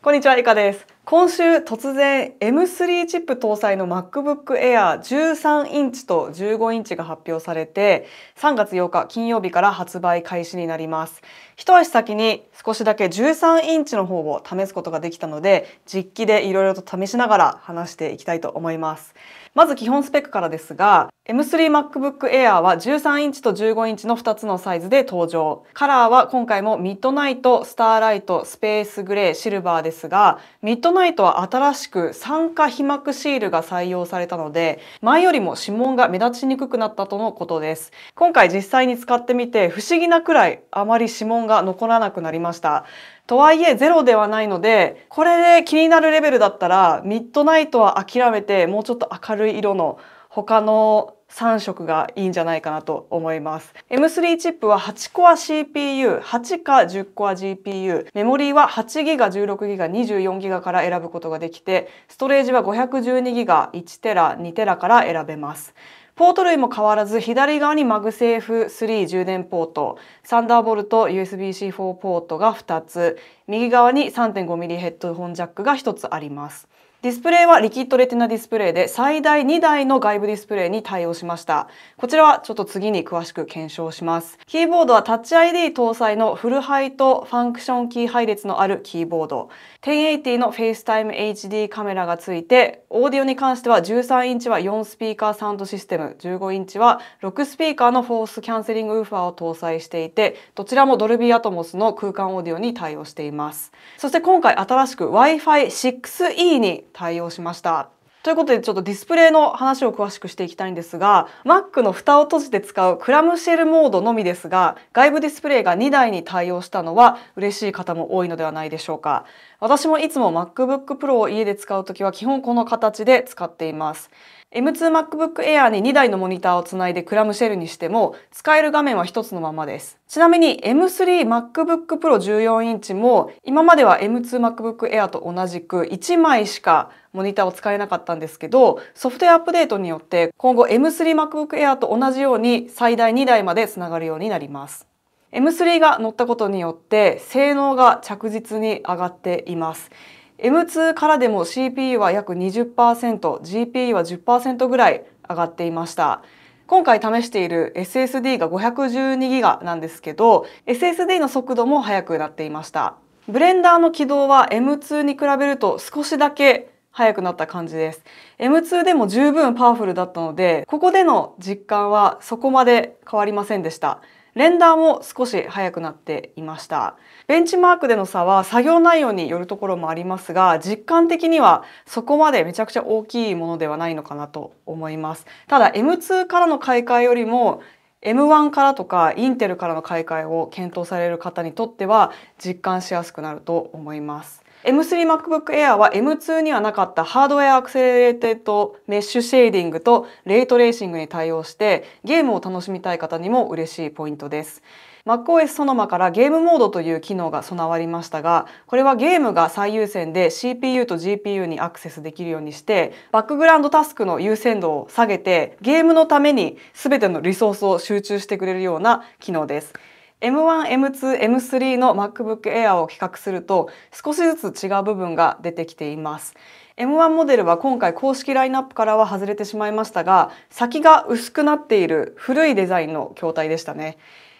こんにちは、ゆかです。今週突然 M3 チップ搭載の MacBook Air 13インチと15インチが発表されて3月8日金曜日から発売開始になります一足先に少しだけ13インチの方を試すことができたので実機でいろいろと試しながら話していきたいと思いますまず基本スペックからですが M3MacBook Air は13インチと15インチの2つのサイズで登場。カラーは今回もミッドナイト、スターライト、スペースグレー、シルバーですが、ミッドナイトナイトは新しく酸化皮膜シールが採用されたので前よりも指紋が目立ちにくくなったとのことです今回実際に使ってみて不思議なくらいあまり指紋が残らなくなりましたとはいえゼロではないのでこれで気になるレベルだったらミッドナイトは諦めてもうちょっと明るい色の他の3色がいいんじゃないかなと思います。M3 チップは8コア CPU、8か10コア GPU、メモリーは8ギガ、1 6ギガ、2 4ギガから選ぶことができて、ストレージは5 1 2ギガ、1テラ、2テラから選べます。ポート類も変わらず左側にマグセーフ3充電ポート、サンダーボルト USB-C4 ポートが2つ、右側に 3.5mm ヘッドホンジャックが1つあります。ディスプレイはリキッドレティナディスプレイで最大2台の外部ディスプレイに対応しました。こちらはちょっと次に詳しく検証します。キーボードはタッチ ID 搭載のフルハイトファンクションキー配列のあるキーボード。1080の FaceTime HD カメラがついて、オーディオに関しては13インチは4スピーカーサウンドシステム、15インチは6スピーカーのフォースキャンセリングウーファーを搭載していて、どちらもドルビーアトモスの空間オーディオに対応しています。そして今回新しく Wi-Fi 6E に対応しました。ということでちょっとディスプレイの話を詳しくしていきたいんですが Mac の蓋を閉じて使うクラムシェルモードのみですが外部ディスプレイが2台に対応したのは嬉しい方も多いのではないでしょうか私もいつも MacBook Pro を家で使う時は基本この形で使っています M2MacBook Air に2台のモニターをつないでクラムシェルにしても使える画面は1つのままです。ちなみに M3MacBook Pro 14インチも今までは M2MacBook Air と同じく1枚しかモニターを使えなかったんですけどソフトウェアアップデートによって今後 M3MacBook Air と同じように最大2台までつながるようになります。M3 が乗ったことによって性能が着実に上がっています。M2 からでも CPU は約20%、GPU は10%ぐらい上がっていました。今回試している SSD が 512GB なんですけど、SSD の速度も速くなっていました。ブレンダーの起動は M2 に比べると少しだけ速くなった感じです。M2 でも十分パワフルだったので、ここでの実感はそこまで変わりませんでした。レンダーも少し早くなっていましたベンチマークでの差は作業内容によるところもありますが実感的にはそこまでめちゃくちゃ大きいものではないのかなと思いますただ M2 からの買い替えよりも M1 からとかインテルからの買い替えを検討される方にとっては実感しやすくなると思います M3MacBook Air は M2 にはなかったハードウェアアクセレーテッドメッシュシェーディングとレイトレーシングに対応してゲームを楽しみたい方にも嬉しいポイントです。macOS ソノマからゲームモードという機能が備わりましたがこれはゲームが最優先で CPU と GPU にアクセスできるようにしてバックグラウンドタスクの優先度を下げてゲームのために全てのリソースを集中してくれるような機能です。M1、M2、M3 の MacBook Air を比較すると少しずつ違う部分が出てきています。M1 モデルは今回公式ラインナップからは外れてしまいましたが先が薄くなっている古いデザインの筐体でしたね。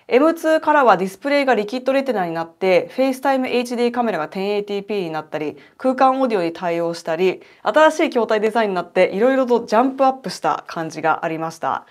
M2 からはディスプレイがリキッドレテナになって FaceTime HD カメラが 1080p になったり空間オーディオに対応したり新しい筐体デザインになっていろいろとジャンプアップした感じがありました。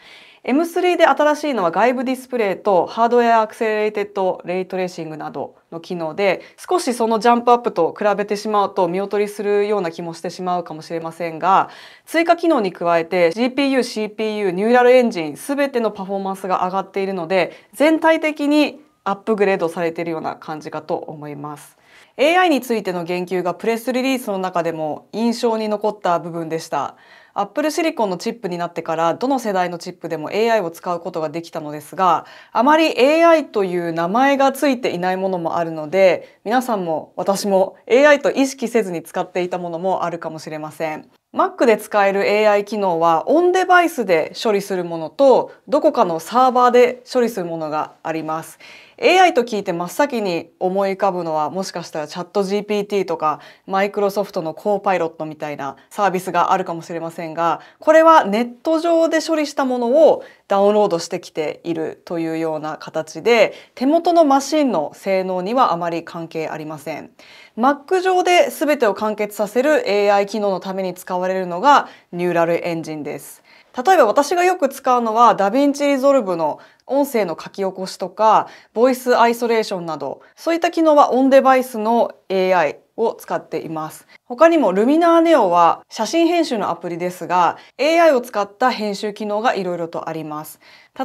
M3 で新しいのは外部ディスプレイとハードウェアアクセレーテッドレイトレーシングなどの機能で少しそのジャンプアップと比べてしまうと見劣りするような気もしてしまうかもしれませんが追加機能に加えて GPU、CPU、ニューラルエンジン全てのパフォーマンスが上がっているので全体的にアップグレードされているような感じかと思います。AI についての言及がプレスリリースの中でも印象に残った部分でした。アップルシリコンのチップになってからどの世代のチップでも AI を使うことができたのですがあまり AI という名前がついていないものもあるので皆さんも私も AI と意識せずに使っていたものもあるかもしれません。Mac で使える AI 機能はオンデバイスで処理するものとどこかのサーバーで処理するものがあります AI と聞いて真っ先に思い浮かぶのはもしかしたらチャット GPT とかマイクロソフトのコーパイロットみたいなサービスがあるかもしれませんがこれはネット上で処理したものをダウンロードしてきているというような形で手元のマシンの性能にはあまり関係ありません。Mac 上で全てを完結させる AI 機能のために使われるのがニューラルエンジンです。例えば私がよく使うのはダヴィンチリゾルブの音声の書き起こしとかボイスアイソレーションなどそういった機能はオンデバイスの AI を使っています。他にもルミナーネオは写真編集のアプリですが AI を使った編集機能がいろいろとあります。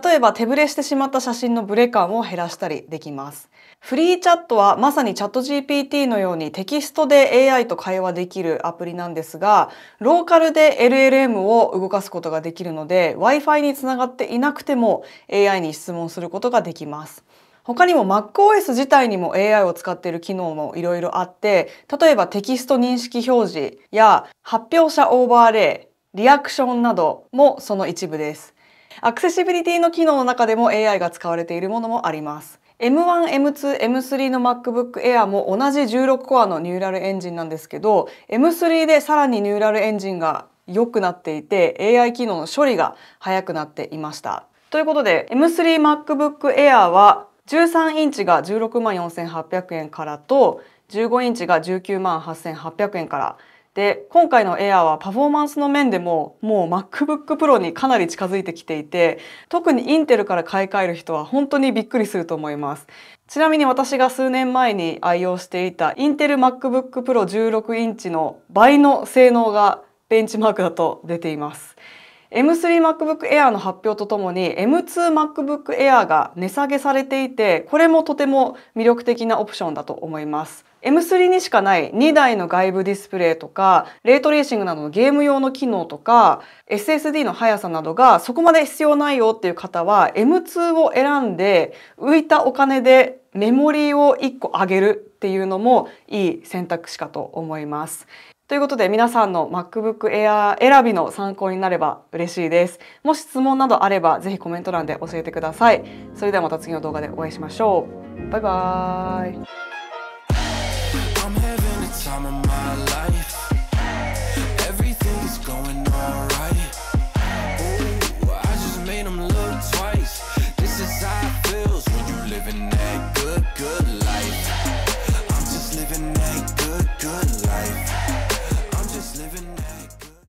例えば手ブレしてしまった写真のブレ感を減らしたりできます。フリーチャットはまさにチャット GPT のようにテキストで AI と会話できるアプリなんですが、ローカルで LLM を動かすことができるので、Wi-Fi につながっていなくても AI に質問することができます。他にも MacOS 自体にも AI を使っている機能もいろいろあって、例えばテキスト認識表示や発表者オーバーレイ、リアクションなどもその一部です。アクセシビリティの機能の中でも AI が使われているものもあります。M1、M2、M3 の MacBook Air も同じ16コアのニューラルエンジンなんですけど M3 でさらにニューラルエンジンが良くなっていて AI 機能の処理が速くなっていました。ということで M3MacBook Air は13インチが16万4800円からと15インチが19 8800円からで今回の Air はパフォーマンスの面でももう MacBook Pro にかなり近づいてきていて特に Intel から買い替える人は本当にびっくりすると思いますちなみに私が数年前に愛用していたインテル MacBook Pro 16インチの倍の性能がベンチマークだと出ています M3MacBook Air の発表とともに M2MacBook Air が値下げされていてこれもとても魅力的なオプションだと思います。M3 にしかない2台の外部ディスプレイとか、レートレーシングなどのゲーム用の機能とか、SSD の速さなどがそこまで必要ないよっていう方は M2 を選んで浮いたお金でメモリーを1個上げるっていうのもいい選択肢かと思います。ということで皆さんの MacBook Air 選びの参考になれば嬉しいです。もし質問などあればぜひコメント欄で教えてください。それではまた次の動画でお会いしましょう。バイバーイ。